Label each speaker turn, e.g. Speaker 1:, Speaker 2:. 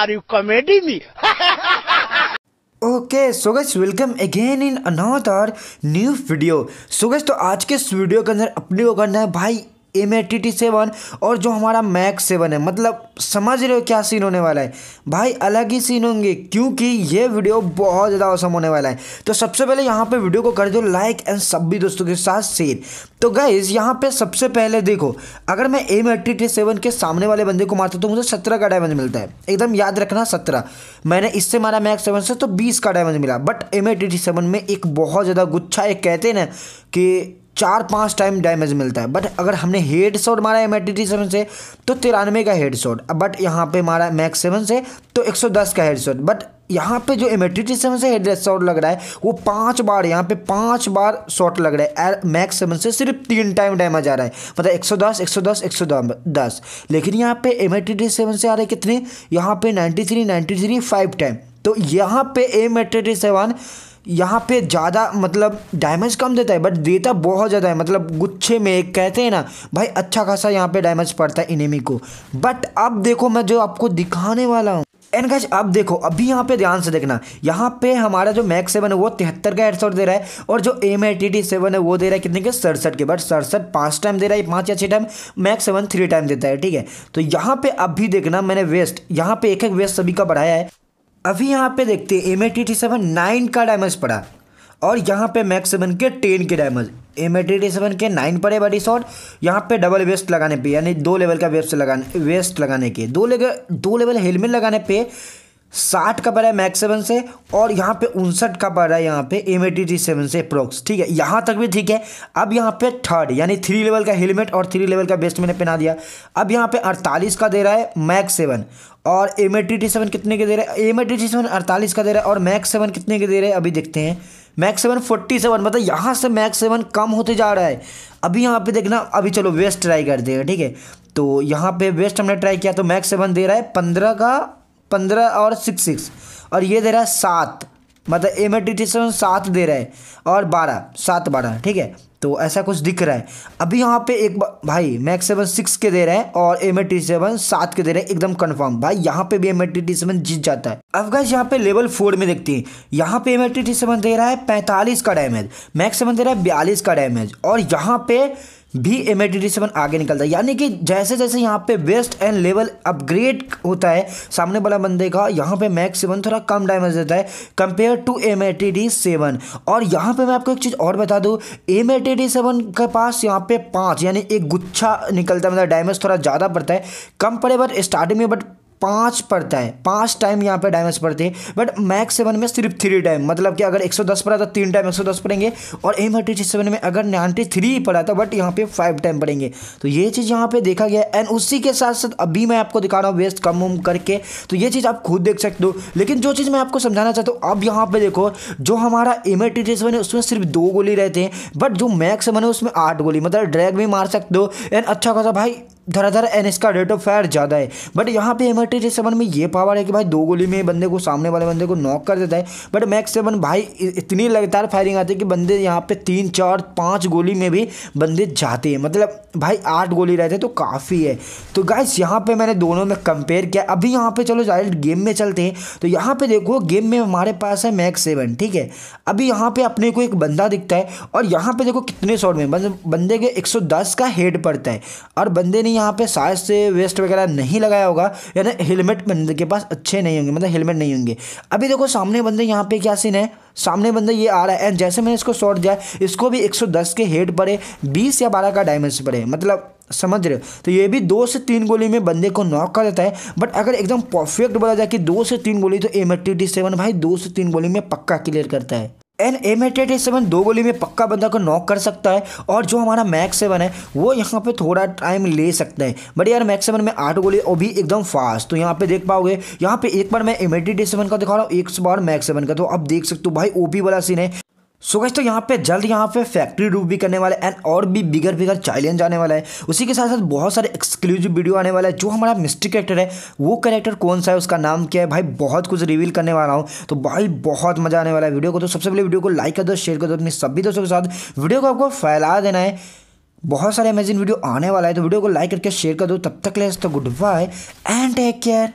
Speaker 1: are you comedy me okay so welcome again in another new video so तो आज के इस video के अंदर अपने को करना है भाई M A T T seven और जो हमारा मैक सेवन है मतलब समझ रहे हो क्या सीन होने वाला है भाई अलग ही सीन होंगे क्योंकि ये वीडियो बहुत ज़्यादा औसम होने वाला है तो सबसे पहले यहाँ पे वीडियो को कर दो लाइक एंड सभी दोस्तों के साथ शेयर तो गाइज यहाँ पे सबसे पहले देखो अगर मैं एम एट्टी टी सेवन के सामने वाले बंदे को मारता तो मुझे सत्रह का डायमंड मिलता है एकदम याद रखना सत्रह मैंने इससे मारा मैक सेवन से तो बीस का डायमंड मिला but M eighty T seven में एक बहुत ज़्यादा गुच्छा एक कहते हैं ना कि चार पाँच टाइम डैमेज मिलता है बट अगर हमने हेड शॉट मारा एम एटी सेवन से तो तिरानवे का हेड शॉट बट यहाँ पे मारा मैक्स सेवन से तो 110 का हेड शॉट बट यहाँ पे जो एम एटी सेवन से हेड शॉट लग रहा है वो पांच बार यहाँ पे पांच बार शॉट लग रहा है मैक्स सेवन से सिर्फ तीन टाइम डैमेज आ रहा है मतलब 110 110 110 लेकिन यहाँ पे एम एटी सेवन से आ रहे कितने यहाँ पे ninety three ninety three five time तो यहाँ पे एम एटी सेवन यहाँ पे ज़्यादा मतलब डैमेज कम देता है बट देता बहुत ज़्यादा है मतलब गुच्छे में एक कहते हैं ना भाई अच्छा खासा यहाँ पे डैमेज पड़ता है इनेमी को बट अब देखो मैं जो आपको दिखाने वाला हूँ एंड गज अब देखो अभी यहाँ पे ध्यान से देखना यहाँ पे हमारा जो मैक सेवन है वो तिहत्तर का हेडसॉट दे रहा है और जो M I T T seven है वो दे रहा है कितने के सड़सठ के बट सड़सठ पाँच टाइम दे रहा है पाँच या छः time mac seven three time देता है ठीक है तो यहाँ पे अभी देखना मैंने वेस्ट यहाँ पे एक एक वेस्ट सभी का बढ़ाया है अभी यहाँ पे देखते हैं M A T T seven nine का डैमेज पड़ा और यहाँ पे मैक्स सेवन के टेन के damage M A T T seven के नाइन पड़े बड़ी शॉट यहाँ पे डबल वेस्ट लगाने पे यानी दो लेवल का वेस्ट लगाने वेस्ट लगाने के दो लेवल दो लेवल हेलमेट लगाने पे साठ का बड़ा है मैक सेवन से और यहाँ पे उनसठ का बड़ा है यहाँ पे एम टी सेवन से प्रोक्स ठीक है यहाँ तक भी ठीक है अब यहाँ पे थर्ड यानी थ्री लेवल का हेलमेट और थ्री लेवल का बेस्ट मैंने पहना दिया अब यहाँ पे अड़तालीस का दे रहा है मैक सेवन और एम टी सेवन कितने के दे रहा है एम टी सेवन अड़तालीस का दे रहा है और मैक सेवन कितने के दे रहे हैं अभी देखते हैं मैक सेवन फोर्टी सेवन मतलब यहाँ से मैक सेवन कम होते जा रहा है अभी यहाँ पे देखना अभी चलो वेस्ट ट्राई करते हैं ठीक है तो यहाँ पे वेस्ट हमने ट्राई किया तो मैक सेवन दे रहा है पंद्रह का पंद्रह और सिक्स सिक्स और ये दे रहा है सात मतलब एमेडिटेशन सात दे रहा है और बारह सात बारह ठीक है तो ऐसा कुछ दिख रहा है अभी यहाँ पे एक भाई मैक्स सेवन सिक्स के दे रहे हैं और एम टी सेवन सात के दे रहे हैं एकदम कंफर्म भाई यहाँ पे भी एम टी सेवन जीत जाता है अब गैस यहाँ पे लेवल फोर में देखते हैं यहाँ पे एम टी सेवन दे रहा है पैंतालीस का डैमेज मैक्स सेवन दे रहा है बयालीस का डैमेज और यहाँ पे भी एम आगे निकलता है यानी कि जैसे जैसे यहाँ पे वेस्ट एंड लेवल अपग्रेड होता है सामने वाला बंदे का यहाँ पे मैक्स सेवन थोड़ा कम डैमेज देता है कंपेयर टू एम सेवन और यहाँ पे मैं आपको एक चीज़ और बता दूँ एम सेवन के पास यहाँ पे पाँच यानी एक गुच्छा निकलता है मतलब डैमेज थोड़ा ज़्यादा पड़ता है कम पड़े बट स्टार्टिंग में बट पाँच पड़ता है पाँच टाइम यहाँ पे डायमंड्स पड़ते हैं बट मैक्स सेवन में सिर्फ थ्री टाइम मतलब कि अगर 110 पड़ा था तीन टाइम 110 पड़ेंगे और एम हंड्रेड सेवन में अगर नाइन्टी थ्री पड़ा था बट यहाँ पे फाइव टाइम पड़ेंगे तो ये चीज़ यहाँ पे देखा गया एंड उसी के साथ साथ अभी मैं आपको दिखा रहा हूँ वेस्ट कम वम करके तो ये चीज़ आप खुद देख सकते हो लेकिन जो चीज़ मैं आपको समझाना चाहता हूँ अब यहाँ पे देखो जो हमारा एम सेवन है उसमें सिर्फ दो गोली रहते हैं बट जो मैक्स सेवन है उसमें आठ गोली मतलब ड्रैग भी मार सकते हो एंड अच्छा खासा भाई धराधर एस का रेट ऑफ फायर ज़्यादा है बट यहाँ पे एम टी सेवन में ये पावर है कि भाई दो गोली में बंदे को सामने वाले बंदे को नॉक कर देता है बट मैक्स सेवन भाई इतनी लगातार फायरिंग आती है कि बंदे यहाँ पे तीन चार पाँच गोली में भी बंदे जाते हैं मतलब भाई आठ गोली रहते तो काफ़ी है तो गाइस यहाँ पर मैंने दोनों में कंपेयर किया अभी यहाँ पर चलो डायरेक्ट गेम में चलते हैं तो यहाँ पर देखो गेम में हमारे पास है मैक्स सेवन ठीक है अभी यहाँ पर अपने को एक बंदा दिखता है और यहाँ पर देखो कितने शॉट में बंदे के एक का हेड पड़ता है और बंदे नहीं यहाँ पे साइज से वेस्ट वगैरह नहीं लगाया होगा यानी हेलमेट बंदे के पास अच्छे नहीं होंगे मतलब हेलमेट नहीं होंगे अभी देखो सामने बंदे यहाँ पे क्या सीन है सामने बंदे ये आ रहा है एंड जैसे मैंने इसको शॉट दिया इसको भी 110 के हेड पर है या बारह का डैमेज पर है मतलब समझ रहे तो ये भी दो से तीन गोली में बंदे को नॉक कर देता है बट अगर एकदम परफेक्ट बोला जाए कि दो से तीन गोली तो एम भाई दो से तीन गोली में पक्का क्लियर करता है एन एम एटेड सेवन दो गोली में पक्का बंदा को नॉक कर सकता है और जो हमारा मैक्स सेवन है वो यहाँ पे थोड़ा टाइम ले सकते हैं बट यार मैक्स सेवन में आठ गोली और भी एकदम फास्ट तो यहाँ पे देख पाओगे यहाँ पे एक बार मैं एम एटेड सेवन का दिखा रहा हूँ एक बार मैक्स सेवन का तो अब देख सकते हो भाई ओपी वाला सीन है सो गैस तो यहाँ पे जल्द यहाँ पे फैक्ट्री रूप भी करने वाला है एंड और भी बिगर बिगर चैलेंज आने वाला है उसी के साथ साथ बहुत सारे एक्सक्लूसिव वीडियो आने वाला है जो हमारा मिस्ट्री कैरेक्टर है वो कैरेक्टर कौन सा है उसका नाम क्या है भाई बहुत कुछ रिवील करने वाला हूँ तो भाई बहुत मजा आने वाला है वीडियो को तो सबसे पहले वीडियो को लाइक कर दो शेयर कर दो अपने सभी दोस्तों के साथ वीडियो को आपको फैला देना है बहुत सारे अमेजिंग वीडियो आने वाला है तो वीडियो को लाइक करके शेयर कर दो तब तक ले तो goodbye and take care